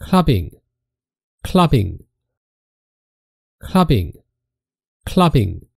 clubbing, clubbing, clubbing, clubbing.